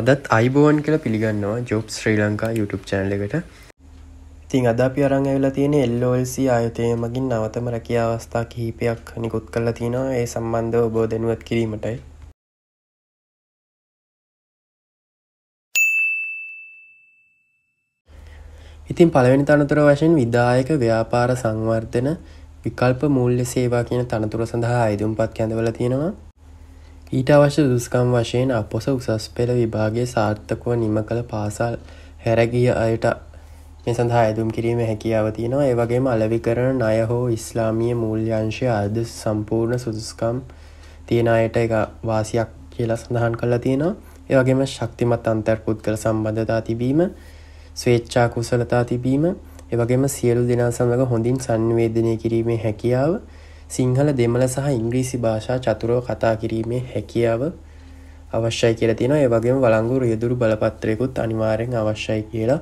අදත් අයිබෝවන් කියලා පිළිගන්නවා job Sri Lanka YouTube channel එකට තින් අද අපි අරං ඇවෙලා තියෙන එල්ලෝල්සි ආයතය මගින් නවතම රැකිය අවස්ථා කිහිපයක් නිකුත් කරලා තියෙනවා ඒ සම්බන්ධ ඔබෝ දැනුවත් කිරීමටයි ඉතින් පළවෙනි තනතුර වශයෙන් විදායක ව්‍යාපාර සංවර්ධන විකල්ප මුල්්‍ය සේවා කියන තනතුර සඳහා අයිදුම්පත් කැඳවල තියෙනවා ඊට අවශ්‍ය දුස්කම් වශයෙන් අපොස උසස් පෙළ විභාගේ සාර්ථකව නිම කළ පාසල් හැරගිය අයට මේ සඳහා ඇදුම් කිරීම හැකියාව තියෙනවා ඒවගේ අලවි කරන අය හෝ ඉස්ලාමිය මූල්්‍යංශය අද සම්පූර්ණ සුදුස්කම් තියෙන අයට එක වාසියක් කියලා සඳහන් කලා තියෙනවා ඒවගේම ශක්තිමත් අන්තර්පුද් කළ සම්බන්ධතා තිබීම ස්වේච්ඡා කුසලතා තිබීම ඒවගේම සියලු දෙනා සඳඟ හොඳින් සංවේදනය කිරීමේ හැකියාව සිංහල දෙමළ සහ ඉංග්‍රීසි භාෂා චතුරෝ කතා කිරීමේ හැකියාව අවශ්‍යයි කියල තින ඒවගේම වලංගු රියදුරු බලපත්‍රයකුත් අනිවාරෙන් අවශ්‍යයි කියලා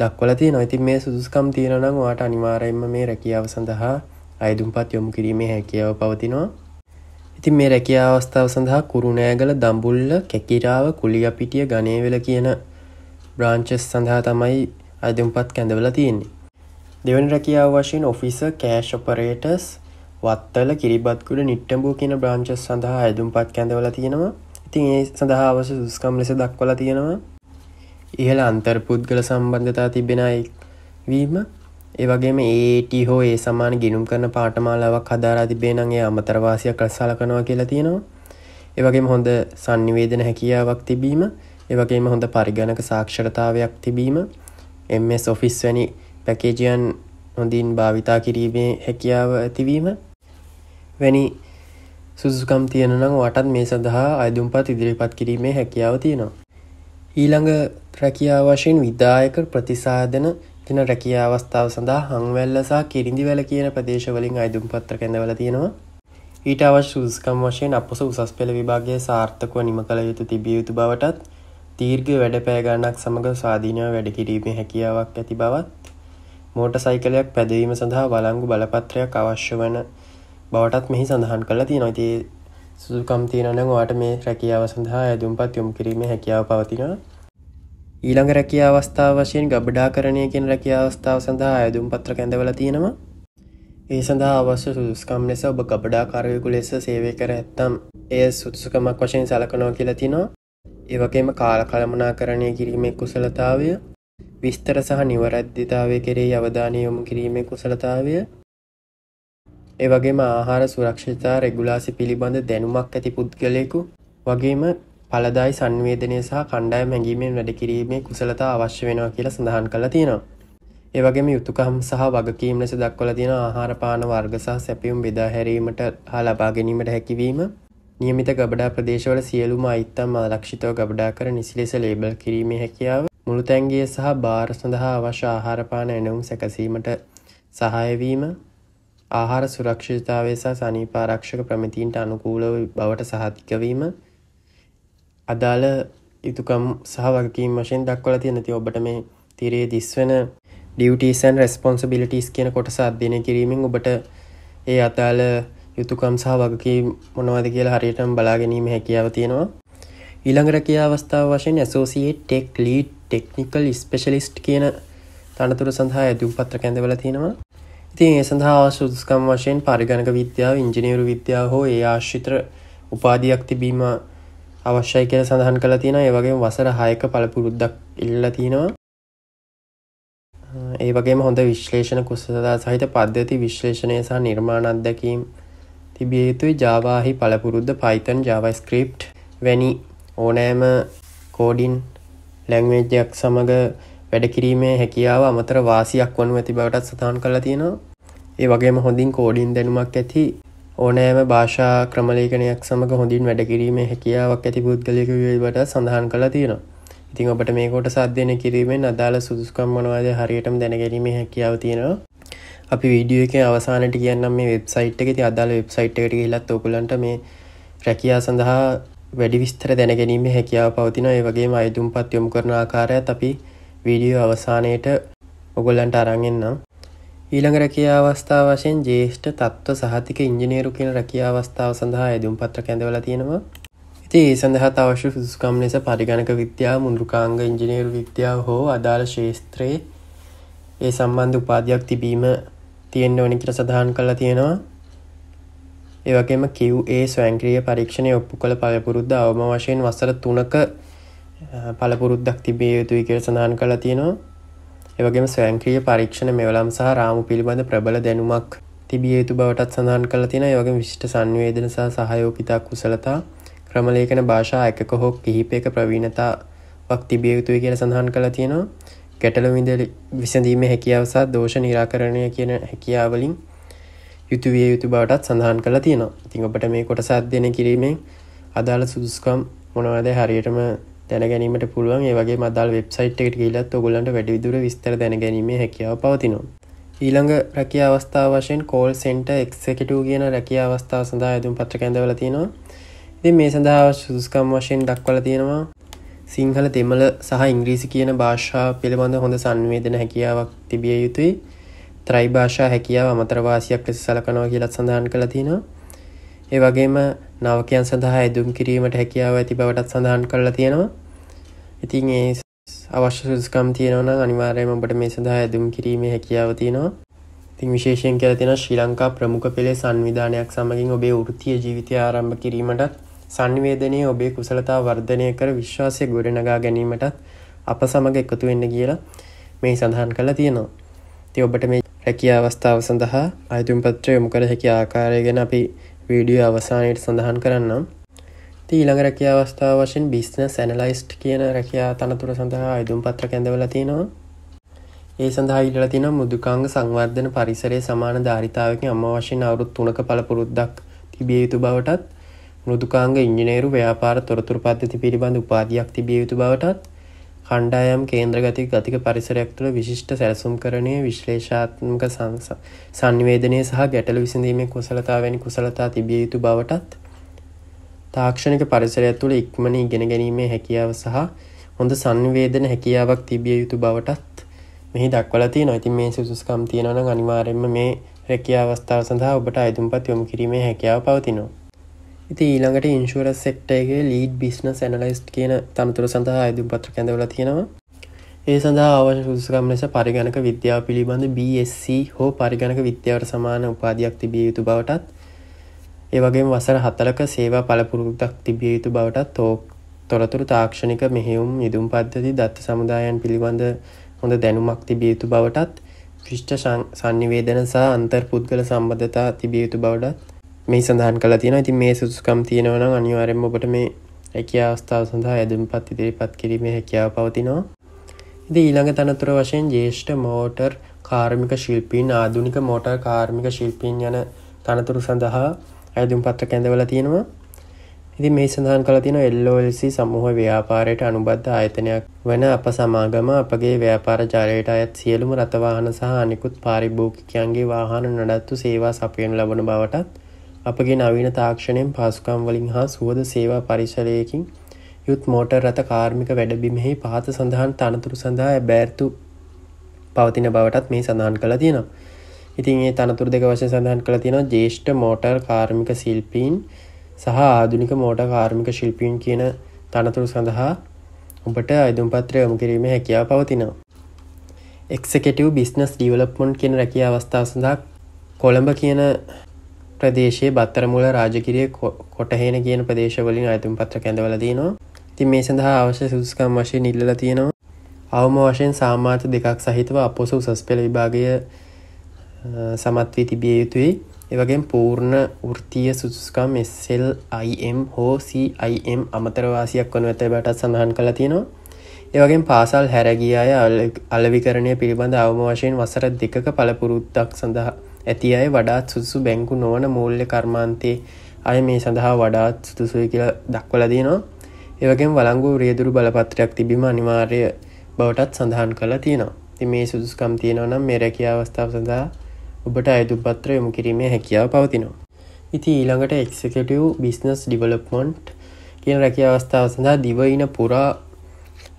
දක්වලති නොයිති මේ සුදුස්කම් තියෙනනම් වාට අනිවාරයෙන්ම මේ රැකියාව සඳහා අයදුම්පත් යොමු කිරීමේ හැකියාව පවතිනවා ඉතින් මේ රැකිය අවස්ථාව සඳහා කුරුණෑගල දම්බුල්ල කැකිරාව කුලියපිටිය ගනේවෙල කියන බ්‍රාංචස් සඳහා තමයි අයදුම්පත් කැඳවල තියෙන්නේ දෙවන රැකියාව වශයෙන් office cash operators Wattala Kiribathgoda Nittambuwa කියන බ්‍රාංචස් සඳහා ඇදුම් පත් කැඳවල තියෙනවා ඉතින් ඒ සඳහා අවස දුස්කම් ලෙස දක්වලා තියෙනවා ඉහළ අන්තර්පුද්ගල සම්බන්ධතා තිබෙනයි වීම ඒවගේම ඒට හෝ ඒ සමාන ගිනුම් කරන පාටමාලාවක් හදාරා තිබේනගේ අමතරවාසියක් රස්සාල කනවා කියලා තියෙනවා ඒවගේම හොඳ සංනිවේදන හැකියාවක් තිබීම ඒවගේම හොඳ පරිගණක සාක්ෂරතාවයක් තිබීම එම සොෆිස් වැනි පැකේජයන් හොඳින් භාවිතා කිරීමේ හැකියාව ඇතිවීම වැනි සුදුසුකම් තියෙනනම් වටත් මේ සඳහා අයදුම්පත් ඉදිරිපත් කිරීමේ හැකියාව තියෙනවා. ඊළඟ රැකියා වශයෙන් විදායක ප්‍රතිසාධන තින රැකියා අවස්ථාව සඳහා හංවැල්ලසා කිරිදි වැල කියන ප්‍රදේශවලින් අයිදුම්පත්‍ර කැඳවල තියෙනවා ඊට අවශ් සුදුස්කම් වශයෙන් අපොස උසස් පෙළ විභාගේ සාර්ථකව නිම කළ යුතු තිබිය යුතු බවටත් තීර්ග වැඩ පෑගන්නක් සමඟ ස්වාධීනව වැඩකිරීමේ හැකියාවක් ඇති බවත් මෝට සයිකලයක් පැදවීම සඳහා වලංගු බලපත්‍රයක් අවශ්‍ය වන බවටත් මෙහි සඳහන් කලා තියෙන ඉති සුදුකම් තියෙනන වාට මේ රැකියාව සඳහා ඇදුම්පත් යොම් කිරීම හැකියාව පවතින ඊළඟ රැකිය අවස්ථාව වශයෙන් ගබඩා කරණයකෙන් රැකිය අවස්ථාව සඳහා ඇදුම් පත්‍ර කැඳවල තියෙනවා ඒ සඳහා අවශ්‍ය සුදුස්කම් ලෙස ඔබ ගබඩා කරයකු ලෙස සේවය කර ඇත්තම් එය සුදුසුකමක් වශයෙන් සලකනෝ කියලා තිනවා ඒවගේම කාල කළමනා කරණය කිරීමෙක් කුසලතාවය විස්තර සහ නිවරද්ධිතාවය කෙරේ අවධානය යොමු කිරීමෙක් කුසලතාවය එවගේම ආහාර සුරක්ෂතා රෙගුලාසි පිළිබඳ දැනුමක් ඇති පුද්ගලයෙකු වගේම පලදායි සංවේදනය සහ කණ්ඩාය මැඟීමෙන් වැඩකිරීමේ කුසලතා අවශ්‍ය වෙනවා කියලා සඳහන් කළ තියෙනවා. ඒවගේම යුතුකම් සහ වගකීම් ලෙස දක්වල තියෙන ආහාරපාන වර්ග සහ සැපියුම් බෙදාහැරීමට හා ලබා ගැනීමට හැකිවීම නියමිත ගබඩා ප්‍රදේශවල සියලුම අයිත්තම් ආරක්ෂිතව ගබඩා කර නිසිලෙස ලේබල් කිරීමේ හැකියාව මුළුතැන්ගේ සහ භාර සඳහා අවශ්‍ය ආහාරපාන එනවුම් සැකසීමට සහයවීම ආහාර සුරක්ෂිතාවේ සහ සනීපාරක්ෂක ප්‍රමිතිීන්ට අනුකූල බවට සහතිකවීම අදාළ යුතුකම් සහ වගකීම් වශයෙන් දක්වල තියනති ඔබට මේ තිරේ දිස්වන ඩියටසන් රෙස්පොන්සබිලිටස් කියන කොට සාධ්‍යනය කිරීමෙන් ඔබට ඒ අතාල යුතුකම් සහ වගකී මොනවද කියලා හරියටම් බලාගැනීම හැකියාව තියෙනවා ඊළඟරකය අවස්ථාව වශයෙන් associate tech lead technical specialist කියන තනතුර සඳහා ඇදුම් පත්‍ර කැඳවල තියෙනවා ඉතින් ඒ සඳහා සුදුස්කම් වශයෙන් පරිගණක විද්‍යාව ඉංජිනීරු විද්‍යාව හෝ ඒ ආශ්‍රිත්‍ර උපාධයක් තිබීම අවශ්‍යයි කියල සඳහන් කළ තියෙන ඒවගේ වසර හයක පළපුරුද්දක් ඉල්ල තියෙනවා ඒ වගේ හොඳ විශ්ලේෂණ කුසදා සහිත පද්ධති විශ්ලේෂණය සහ නිර්මාණ අත්දැකීම් තිබිය යුතුයි ජාවාහි පළපුරුද්ධ පයිතන් ජාවස්ක්‍රිප් වැනි ඕනෑම කෝඩින් ලැංවේජයක් සමඟ වැඩකිරීමේ හැකියාව අමතර වාසියක් වනු ඇති බවටත් සතහන් කළ තියෙනවා ඒ වගේම හොඳින් කෝඩින් දැනුමක් ඇති ඕනෑම භාෂා ක්‍රමලේකනයක් සමඟ හොඳින් වැඩකිරීමේ හැකියාවක් ඇති පුද්ගලයක වීමට සඳහන් කළ තියෙනවා ඉතින් ඔබට මේකොට සධ්‍යන කිරීමෙන් අදාළ සුදුස්කම්මනවාද හරියටම දැනගැනීමේ හැකියාව තියෙනවා අපි වීඩියෝ එක අවසානට කියන්නම් මේ වෙබ්සයිට් එක ති අදාළ වෙබ්සයිට් එකට කියලත් ඔකුලන්ට මේ රැකයා සඳහා වැඩි විස්තර දැනගැනීම හැකියාව පවතින ඒ වගේ අයතුම් පත් යොමු කරන ආකාරයත් අපි වීඩියෝ අවසානයට ඔගොල්ලන්ට අරගෙන්න්නම් ඊළඟ රැකියා අවස්ථාව වශයෙන් ජේෂ්ඨ තත්ත්ව සහතික ඉංජිනේරු කියෙන රැකියා අවස්ථාව සඳහා ඇදුම් පත්‍ර කැඳවල තියෙනවා ඉති ඒ සඳහා අවශ්‍ය සුස්කම් ලෙස පරිගණක විද්‍යා මුන්රුකාංග ඉංජිනේරු විද්‍යාව හෝ අදාළ ශේස්ත්‍රයේ ඒ සම්බන්ධ උපාධයක් තිබීම තියෙන්න්න ඕනිකර සඳහන් කලා තියෙනවා ඒවගේම කිව්ඒ ස්වංක්‍රිය පරීක්ෂණය ඔප්පු කළ පලපුරුද්ධ අවම වශයෙන් වසර තුනක පළපුරුද්දක් තිබිය යුතුයි කරසනාන් කළ තියෙනවා එවගේම ස්වයංක්‍රිය පරීක්ෂණ මෙවලම් සහ රාමු පිළිබඳ ප්‍රබල දැනුමක් තිබිය යුතු බවටත් සඳහන් කළ තියෙන යගේ විශිෂ්ට සංවේදන සහ සහයෝකිතා කුසලතා ක්‍රමලේඛන භාෂා එකක හෝ කිහිපයක ප්‍රවීණතා වක් තිබිය යුතුයි කියෙන සඳහන් කළ තියෙනවා ගැටලු විඳ විසඳීම හැකියාවසා දෝෂ නිරාකරණය කියන හැකියාවලින් යුතුවිය යුතු බවටත් සඳහන් කළ තියෙනවා ඉතිං ඔබට මේ කොට සාධ්‍යන කිරීමෙන් අදාළ සුදුස්කම් මොනවද හරියටම දැනගැනීමට පුළුවන් ඒවගේ මදල් වෙබ්සයිට් එකට කියලත් ඔගොලන්ට වැඩිදුර විස්තර දැනගැනීම හැකියාව පවතිනවා ඊළඟ රැකිය අවස්ථා වශයෙන් කෝල් සෙන්ට එක්සකටූ කියන රැකිය අවස්ථාව සඳහා ඇතුම් පත්‍ර කැඳවල තියෙනවා ඉති මේ සඳහා සුදුස්කම් වශයෙන් දක්වල තියෙනවා සිංහල දෙමල සහ ඉංග්‍රීසි කියන භාෂා පිළිබඳ හොඳ සංවේදන හැකියාවක් තිබිය යුතුයි ත්‍රයි භාෂා හැකියාව අමතරවාසියක් ලෙස සලකනවා කියලත් සඳහන් කළ තියෙනවා ඒ වගේම නවකයන් සඳහා ඇදුම් කිරීමට හැකියාව ඇති බවටත් සඳහන් කරලා තියෙනවා ඉතින් ඒ අවශ්‍ය සුදුස්කම් තියෙනවන අනිවාරයම ඔබට මේ සඳහා ඇදුම් කිරීම හැකියාව තියෙනවා ඉතින් විශේෂයෙන් කර තියෙන ශ්‍රී ලංකා ප්‍රමුඛ පෙළේ සංවිධානයක් සමගින් ඔබේ ෘතිය ජීවිතය ආරම්භ කිරීමටත් සංවේදනය ඔබේ කුසලතා වර්ධනය කර විශ්වාසය ගොඩනගා ගැනීමටත් අප සමඟ එකතු වෙන්න කියලා මේ සඳහන් කළ තියෙනවා ති ඔබට මේ රැකිය අවස්ථාව සඳහා අයතුම් පත්‍රය යොමු කර හැකි ආකාරය ගැන අපි වීඩියෝ අවසානයට සඳහන් කරන්නම් ඊළඟ රැකිය අවස්ථාව වශයෙන් බිස්නස් ඇනලයිස්ට් කියන රැකයා තනතුර සඳහා අයිදුම් පත්‍ර කැඳවල තියෙනවා ඒ සඳහා ඉල්ල තින මුදුකාංග සංවර්ධන පරිසරය සමාන ධාරිතාවකින් අම වශයෙන් අවුරුත් තුනක පළපුරුද්දක් තිබිය යුතු බවටත් මුදුකාංග ඉංජිනේරු ව්‍යාපාර තොරතුර පද්ධති පිළිබඳ උපාධයක් තිබිය යුතු බවටත් කණ්ඩායම් කේන්ද්‍රගති ගතික පරිසරයක් තුළ විශිෂ්ට සැලසුම් කරණය විශ්ලේෂාත්මක සංස සංවේදනය සහ ගැටල විසඳීමේ කුසලතාවැනි කුසලතා තිබිය යුතු බවටත් තාක්ෂණක පරිසරයක් තුළ ඉක්මන ඉගෙන ගැනීමේ හැකියාව සහ හොඳ සංවේදන හැකියාවක් තිබිය යුතු බවටත් මෙහි දක්වලති නොයිති මේ සුසුස්කම් තියෙනන අනිවාරෙන්ම මේ රැකිය අවස්ථාව සඳහා ඔබට අයිතුම්පත් යොමු කිරීමේ හැකියාව පවතිනවා. ඉති ඊළඟට ඉන්ශුවර සෙක්ටගේ ලීඩ් බිස්න සැනලයිස්ට් කියන තනතුර සඳහා අයදු පත්‍ර කැඳවල තියෙනවා ඒ සඳහා අවශ සුදුසකම් ලෙස පරිගණක විද්‍යාව පිළිබඳ BSC හෝ පරිගණක විද්‍යාවට සමාන උපාධයක් තිබිය යුතු බවටත් ඒවගේ වසර හතලක සේවා පළපුරුදක් තිබිය යුතු බවටත් තෝක් තොරතුරු තාක්ෂණික මෙහෙවුම් යුදුම් පද්ධති දත්ත සමුදායන් පිළිබඳ හොඳ දැනුමක් තිබිය යුතු බවටත් ශිෂ්ට සංනිවේදන සහ අන්තර් පුද්ගල සම්බධතා තිබිය යුතු බවටත් මේ සඳහන් කලා තියෙන ඉතින් මේ සුසුකම් තියෙනවන අනිවාරෙන් ඔබට මේ හැකිය අවස්ථාව සඳහා ඇදුම් පත් ඉදිරිපත් කිරීම හැකියාව පවතිනවා ඉති ඊළඟ තනතුර වශයෙන් ජේෂ්ඨ මෝටර් කාර්මික ශිල්පීන් ආධනික මෝටර් කාර්මික ශිල්පීන් යන තනතුරු සඳහා ඇදුම් පත්‍ර කැඳවල තියෙනවා ඉති මේ සඳහන් කළ තින එල්ලෝල්සි සමූහ ව්‍යාපාරයට අනුබද්ධ ආයතනයක් වන අප සමාගම අපගේ ව්‍යාපාර ජාලයට අයත් සියලුම රතවාහන සහ අනිකුත් පාරිභෝකිකයන්ගේ වාහන නඩත්තු සේවා සපයෙන් ලබන බවටත් අපගේ නවීන තාක්ෂණයෙන් පාසුකම් වලින් හා සුවද සේවා පරිශලයකින් යුත් මෝටර් රත කාර්මික වැඩබිමෙහි පහත සඳහන් තනතුරු සඳහා බෑර්තු පවතින බවටත් මේ සඳහන් කළ තියෙනවා. ඉතින් ඒ තනතුර දෙක වශය සඳහන් කළ තියෙනවා ජේෂ්ඨ මෝටර් කාර්මික ශිල්පීන් සහ ආදුනික මෝට කාර්මික ශිල්පීන් කියන තනතුරු සඳහා උඹට අයිදුම්පත්‍රය යොමු කිරීම හැකියාව පවතිනවා. එක්සකටව බිස්නස් ඩිවලප්මොන්් කියෙන රැකිය අවස්ථා සඳක් කොළඹ කියන ප්‍රදේශයේ බත්තරමුල රාජකිරිය කොටහේන කියන ප්‍රදේශවලින් අයතුම් පත්‍ර කැඳවල දනවා තින් මේ සඳහා අවශ්‍ය සුදුස්කම් වශය නිල්ල තියෙනවා අවම වශයෙන් සාමාර්ථ දෙකක් සහිතව අපොස උසස් පෙළ විභාගය සමත්වී තිබිය යුතුයි ඒවගේ පූර්ණ ෘතිය සුසුකම් එස්සෙල් අයිම් හෝ සයිම් අමතරවාසියක් වන ඇත බටත් සඳහන් කළ තියෙනවා ඒවගේ පාසල් හැරගිය අය අලවිකරණය පිළිබඳ අවම වශයෙන් වසර දෙකක පළපුරුත්තක් සඳහා ඇති අය වඩාත් සුදුසු බැංකු නොවන මූල්්‍ය කර්මාන්තේ අය මේ සඳහා වඩාත් සුදුසුයි කියලා දක්වලදීනවා ඒවගේ වලංගු රියදුරු බලපත්‍රයක් තිබීම අනිවාර්ය බවටත් සඳහන් කලා තියෙනවා ති මේ සුදුස්කම් තියෙනවනම් මේ රැකි අවස්ථාව සඳහා ඔබට අයුතු පත්‍ර යොමු කිරීමේ හැකියාව පවතිනවා. ඉති ඊළඟට එක්සකටව් බිස්නස් ඩිවලප්මොන්ට් කියන රැකි අවස්ථාව සඳහා දිවයින පුරා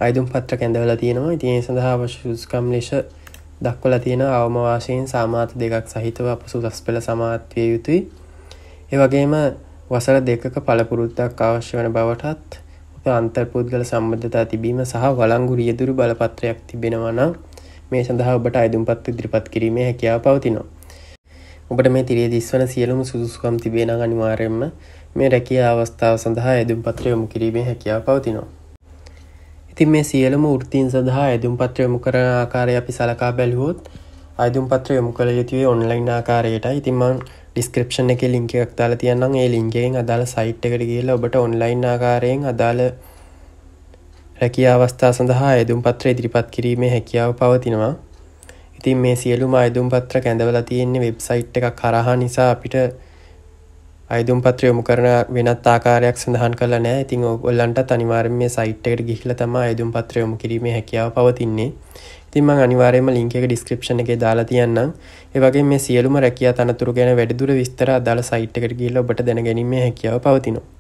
අයිදුම් පත්‍ර කැඳවලා තියෙනවා ඉතින් සඳහා අවශෂකම් ලෙෂ දක්වල තියෙන අවමවාශයෙන් සාමාත දෙකක් සහිතව අප සුදස් පෙළ සමාත්වය යුතුයි. ඒවගේම වසර දෙකක පළපුරුත්තක් අවශ්‍ය වන බවටත් අන්තර්පුද්ගල සම්බධතා තිබීම සහ වලංගු රියදුරු බලපත්‍රයක් තිබෙනවනම් මේ සඳහා ඔබට අයදුම්පත් ඉදිරිපත් කිරීමේ හැකියා පවතිනවා. ඔබට මේ තිරේ දිස්වන සියලුම සුදුසුකම් තිබෙන අනිවාරයෙන්ම මේ රැකිය අවස්ථාව සඳහා ඇදුම් පත්‍රයොමු කිරීමේ හැකියා පවතිනවා. ඉතින් මේ සියලම ෘතින් සඳහා ඇදුම් පත්‍රයොමු කරන ආකාරය අපි සලකා බැලුවොත් අයදුම් පත්‍ර යොමු කළ යුතුවේ ඔන්ලයින් ආකාරයට ඉතින්මං ඩිස්ක්‍රපෂන් එක ලිංකයක් දාලා තියන්නම් ඒ ලිංකයෙන් අදාළ සයිට් එකට කියලා ඔබට ඔන්ලයින් ආකාරයෙන් අදාළ රැකිය අවස්ථා සඳහා ඇදුම් පත්‍ර ඉදිරිපත් කිරීමේ හැකියාව පවතිනවා ඉතින් මේ සියලුම අයදුම් පත්‍ර කැඳවල තියෙන්නේ වෙබ්සයිට් එකක් කරහා නිසා අපිට අයදුම් පත්‍ර යොමු කරන වෙනත් ආකාරයක් සඳහන් කළ නෑ ඉතින් ඔල්ලන්ට අනිවාර්යෙන් මේ සයිට් එකට ගිහිල්ලා තමයි අයදුම් පත්‍ර යොමු කිරීමේ හැකියාව පවතින්නේ. ඉතින් මම අනිවාර්යයෙන්ම ලින්ක් එක ඩිස්ක්‍රිප්ෂන් එකේ දාලා තියන්නම්. ඒ වගේම මේ සියලුම රැකියා තනතුරු ගැන වැඩිදුර විස්තර අදාළ සයිට් එකට ගිහිල්ලා ඔබට දැනගැනීමේ හැකියාව පවතිනවා.